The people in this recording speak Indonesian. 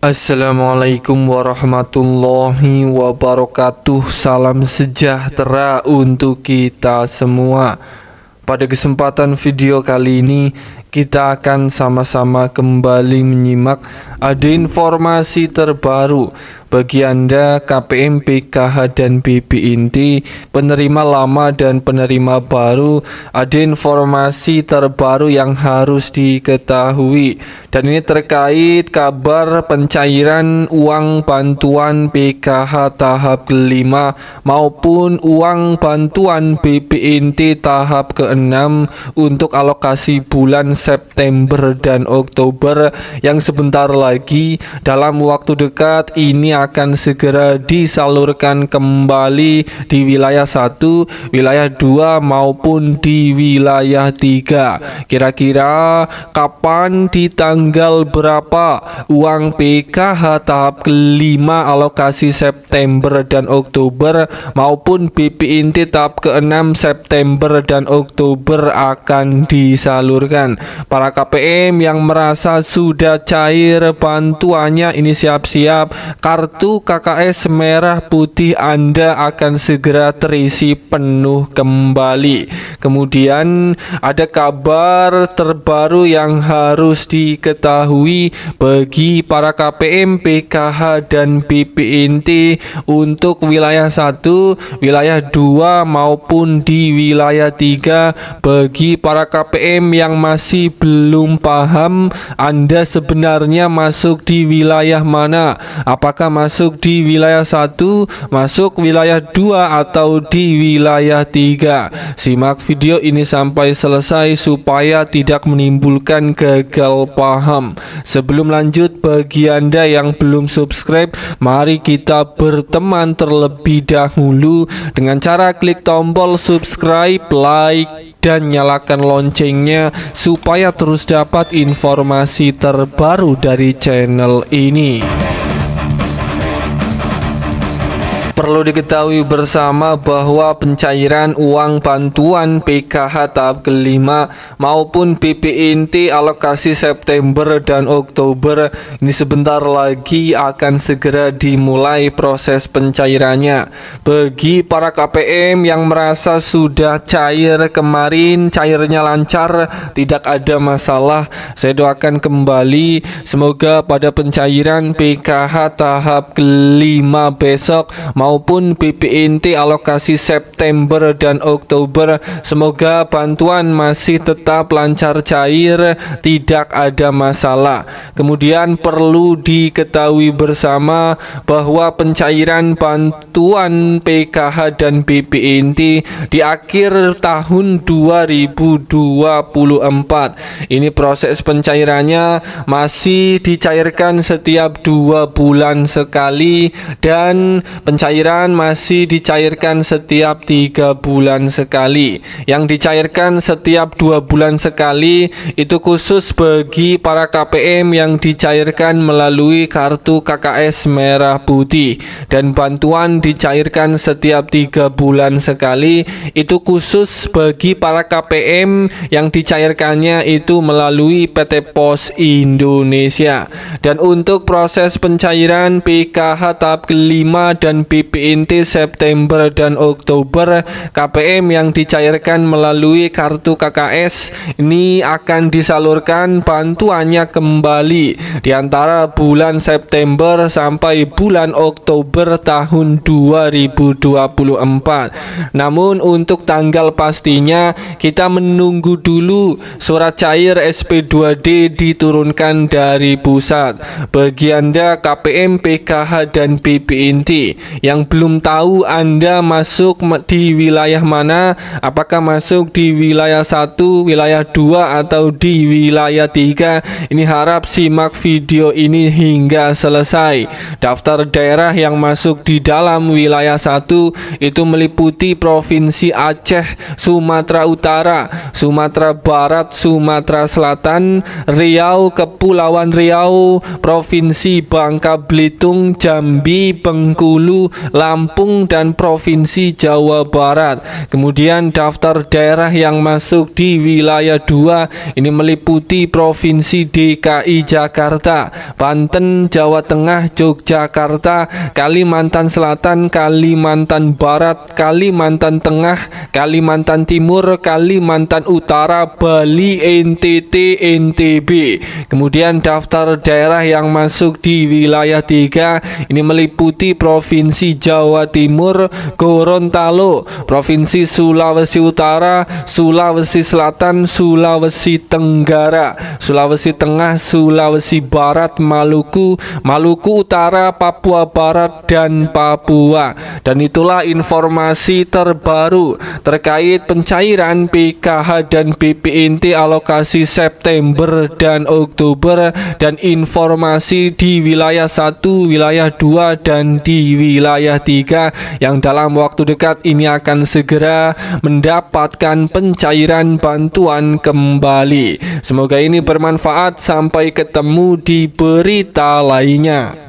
Assalamualaikum warahmatullahi wabarakatuh. Salam sejahtera untuk kita semua. Pada kesempatan video kali ini, kita akan sama-sama kembali menyimak ada informasi terbaru bagi Anda, KPM, PKH, dan BB inti, penerima lama dan penerima baru, ada informasi terbaru yang harus diketahui. Dan ini terkait kabar pencairan uang bantuan PKH tahap kelima maupun uang bantuan BB inti tahap keenam untuk alokasi bulan September dan Oktober yang sebentar lagi dalam waktu dekat ini akan segera disalurkan kembali di wilayah 1, wilayah 2 maupun di wilayah 3. Kira-kira kapan di tanggal berapa uang PKH tahap kelima alokasi September dan Oktober maupun BPNT tahap ke-6 September dan Oktober akan disalurkan. Para KPM yang merasa sudah cair bantuannya ini siap-siap kartu kartu KKS merah putih Anda akan segera terisi penuh kembali. Kemudian ada kabar terbaru yang harus diketahui bagi para KPM, PKH dan BPNT untuk wilayah 1, wilayah 2 maupun di wilayah 3 bagi para KPM yang masih belum paham Anda sebenarnya masuk di wilayah mana? Apakah masuk di wilayah 1, masuk wilayah 2 atau di wilayah 3? Simak video ini sampai selesai supaya tidak menimbulkan gagal paham. Sebelum lanjut bagi Anda yang belum subscribe, mari kita berteman terlebih dahulu dengan cara klik tombol subscribe, like, dan nyalakan loncengnya supaya terus dapat informasi terbaru dari channel ini. Perlu diketahui bersama bahwa pencairan uang bantuan PKH tahap kelima maupun BPNT alokasi September dan Oktober ini sebentar lagi akan segera dimulai proses pencairannya. Bagi para KPM yang merasa sudah cair kemarin, cairnya lancar, tidak ada masalah, saya doakan kembali semoga pada pencairan PKH tahap kelima besok mau maupun BPNT alokasi September dan Oktober. Semoga bantuan masih tetap lancar cair, tidak ada masalah. Kemudian perlu diketahui bersama bahwa pencairan bantuan PKH dan BPNT di akhir tahun 2024. Ini proses pencairannya masih dicairkan setiap dua bulan sekali dan pencairan Cairan masih dicairkan setiap tiga bulan sekali. Yang dicairkan setiap dua bulan sekali itu khusus bagi para KPM yang dicairkan melalui kartu KKS merah putih dan bantuan dicairkan setiap tiga bulan sekali itu khusus bagi para KPM yang dicairkannya itu melalui PT Pos Indonesia. Dan untuk proses pencairan PKH tahap kelima dan PP BNT September dan Oktober KPM yang dicairkan melalui kartu KKS ini akan disalurkan bantuannya kembali di antara bulan September sampai bulan Oktober tahun 2024. Namun untuk tanggal pastinya kita menunggu dulu surat cair SP2D diturunkan dari pusat. Bagi Anda KPM, PKH dan BPNT yang yang belum tahu Anda masuk di wilayah mana, apakah masuk di wilayah 1, wilayah 2 atau di wilayah 3. Ini harap simak video ini hingga selesai. Daftar daerah yang masuk di dalam wilayah 1 itu meliputi provinsi Aceh, Sumatera Utara, Sumatera Barat, Sumatera Selatan, Riau, Kepulauan Riau, Provinsi Bangka Belitung, Jambi, Bengkulu, Lampung dan Provinsi Jawa Barat. Kemudian daftar daerah yang masuk di wilayah 2 ini meliputi Provinsi DKI Jakarta, Banten, Jawa Tengah, Yogyakarta, Kalimantan Selatan, Kalimantan Barat, Kalimantan Tengah, Kalimantan Timur, Kalimantan Utara, Bali, NTT, NTB. Kemudian daftar daerah yang masuk di wilayah 3 ini meliputi Provinsi Jawa Timur, Gorontalo, Provinsi Sulawesi Utara, Sulawesi Selatan, Sulawesi Tenggara, Sulawesi Tengah, Sulawesi Barat, Maluku, Maluku Utara, Papua Barat dan Papua. Dan itulah informasi terbaru terkait pencairan PKH dan BPNT alokasi September dan Oktober dan informasi di wilayah 1, wilayah 2 dan di wilayah wilayah 3 yang dalam waktu dekat ini akan segera mendapatkan pencairan bantuan kembali. Semoga ini bermanfaat. Sampai ketemu di berita lainnya.